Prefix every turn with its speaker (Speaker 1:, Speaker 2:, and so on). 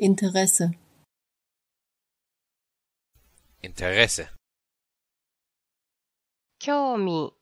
Speaker 1: Interesse Interesse Kyomi.